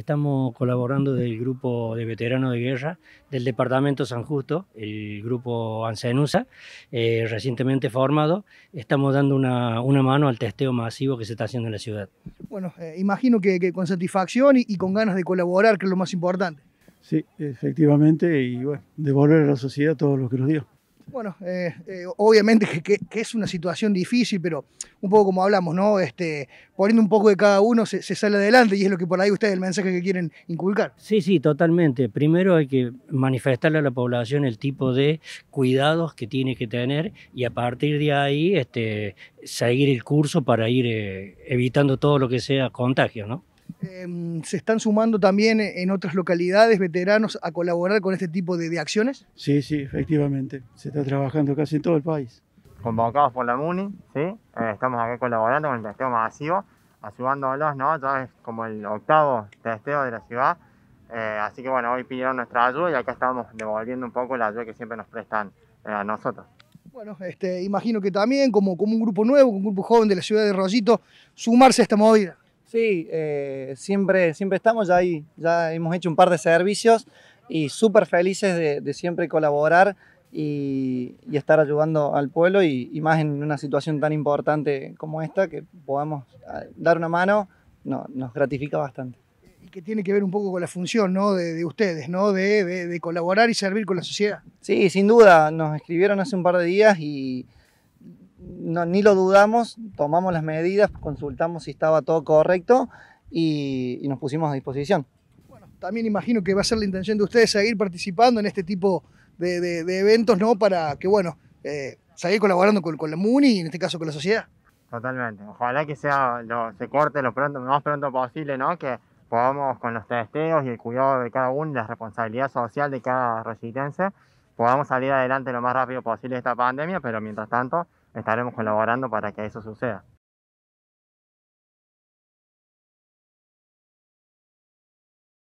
Estamos colaborando del grupo de veteranos de guerra del departamento San Justo, el grupo Ansenusa, eh, recientemente formado. Estamos dando una, mano al testeo masivo que se está haciendo en la ciudad. Bueno, eh, imagino que, con satisfacción y, con ganas de colaborar, que es lo más importante. Sí, efectivamente, y bueno, devolver a la sociedad todo lo que nos dio. Bueno, eh, eh, obviamente que, es una situación difícil, pero un poco como hablamos, ¿no? Este, poniendo un poco de cada uno se, sale adelante y es lo que por ahí ustedes el mensaje que quieren inculcar. Sí, sí, totalmente. Primero hay que manifestarle a la población el tipo de cuidados que tiene que tener y a partir de ahí este, seguir el curso para ir eh, evitando todo lo que sea contagio, ¿no? Em, se están sumando también e, en otras localidades veteranos a colaborar con este tipo de, acciones? Sí, sí, efectivamente. Se está trabajando casi en todo el país. Convocados por la MUNI, ¿sí? Eh, estamos aquí colaborando con el testeo masivo, ayudándolos, ¿no? Ya es como el octavo testeo de la ciudad. Eh, así que bueno, hoy pidieron nuestra ayuda y acá estamos devolviendo un poco la ayuda que siempre nos prestan eh, a nosotros. Bueno, este, imagino que también como, como un grupo nuevo, un grupo joven de la ciudad de Rollito, sumarse a esta movida. Sí, eh, siempre, siempre estamos ya ahí, ya hemos hecho un par de servicios y súper felices de, siempre colaborar y, estar ayudando al pueblo y, más en una situación tan importante como esta que podamos ah, dar una mano, nos gratifica bastante. Y que tiene que ver un poco con la función ¿no? de, ustedes, ¿no? de, colaborar y servir con la sociedad. Sí, sin duda, nos escribieron hace un par de días y ni lo dudamos, tomamos las medidas, consultamos si estaba todo correcto y, nos pusimos a disposición. Bueno, también imagino que va a ser la intención de ustedes seguir participando en este tipo de, de, eventos, ¿no? Para que, bueno, eh, seguir colaborando con, la MUNI y en este caso con la sociedad. Totalmente, ojalá que sea lo, se corte lo, pronto, lo más pronto posible, ¿no? Que podamos con los testeos y el cuidado de cada uno, la responsabilidad social de cada residencia, podamos salir adelante lo más rápido posible de esta pandemia, pero mientras tanto estaremos colaborando para que eso suceda.